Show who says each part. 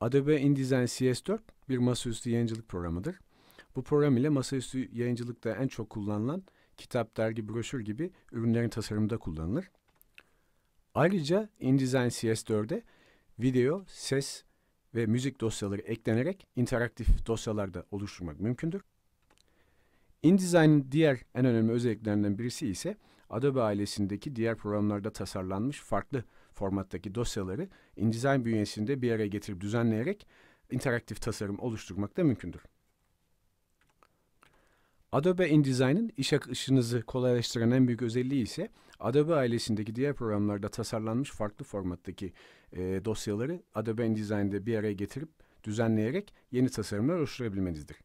Speaker 1: Adobe InDesign CS4 bir masaüstü yayıncılık programıdır. Bu program ile masaüstü yayıncılıkta en çok kullanılan kitap, dergi, broşür gibi ürünlerin tasarımında kullanılır. Ayrıca InDesign CS4'e video, ses ve müzik dosyaları eklenerek interaktif dosyalar da oluşturmak mümkündür. InDesign'in diğer en önemli özelliklerinden birisi ise Adobe ailesindeki diğer programlarda tasarlanmış farklı formattaki dosyaları InDesign bünyesinde bir araya getirip düzenleyerek interaktif tasarım oluşturmak da mümkündür. Adobe InDesign'in iş akışınızı kolaylaştıran en büyük özelliği ise Adobe ailesindeki diğer programlarda tasarlanmış farklı formattaki e, dosyaları Adobe InDesign'de bir araya getirip düzenleyerek yeni tasarımlar oluşturabilmenizdir.